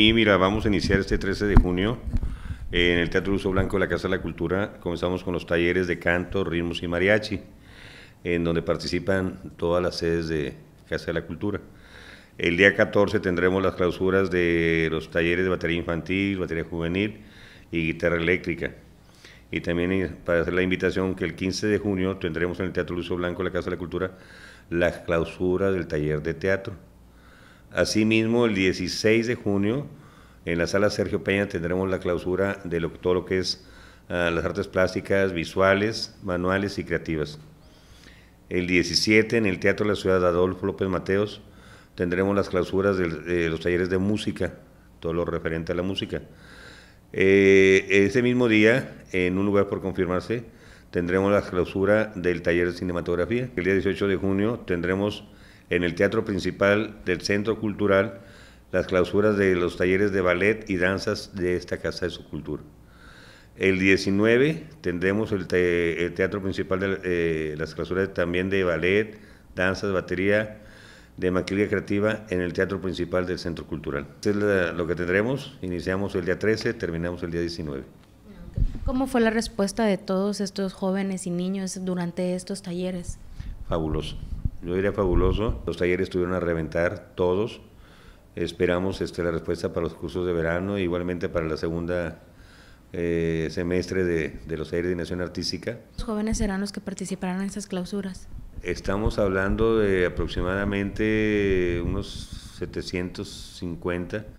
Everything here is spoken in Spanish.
Y mira, vamos a iniciar este 13 de junio eh, en el Teatro Uso Blanco de la Casa de la Cultura. Comenzamos con los talleres de canto, ritmos y mariachi, en donde participan todas las sedes de Casa de la Cultura. El día 14 tendremos las clausuras de los talleres de batería infantil, batería juvenil y guitarra eléctrica. Y también eh, para hacer la invitación que el 15 de junio tendremos en el Teatro Luso Blanco, la Casa de la Cultura, la clausura del taller de teatro Asimismo, el 16 de junio, en la sala Sergio Peña tendremos la clausura de todo lo que es ah, las artes plásticas, visuales, manuales y creativas. El 17, en el Teatro de la Ciudad de Adolfo López Mateos, tendremos las clausuras de, los talleres de música, todo lo referente a la música. Eh, ese mismo día, en un lugar por confirmarse, tendremos la clausura del taller de cinematografía. El día 18 de junio tendremos en el teatro principal del Centro Cultural las clausuras de los talleres de ballet y danzas de esta Casa de su Cultura. El 19 tendremos el, teatro principal de eh, las clausuras también de ballet, danzas, batería, de maquilía creativa en el teatro principal del Centro Cultural. Esto es lo que tendremos, iniciamos el día 13, terminamos el día 19. ¿Cómo fue la respuesta de todos estos jóvenes y niños durante estos talleres? Fabuloso. Yo diría fabuloso. Los talleres estuvieron a reventar todos. Esperamos este, la respuesta para los cursos de verano, e igualmente para la segunda eh, semestre de, los talleres de Nación Artística. ¿Los jóvenes serán los que participarán en estas clausuras? Estamos hablando de aproximadamente unos 750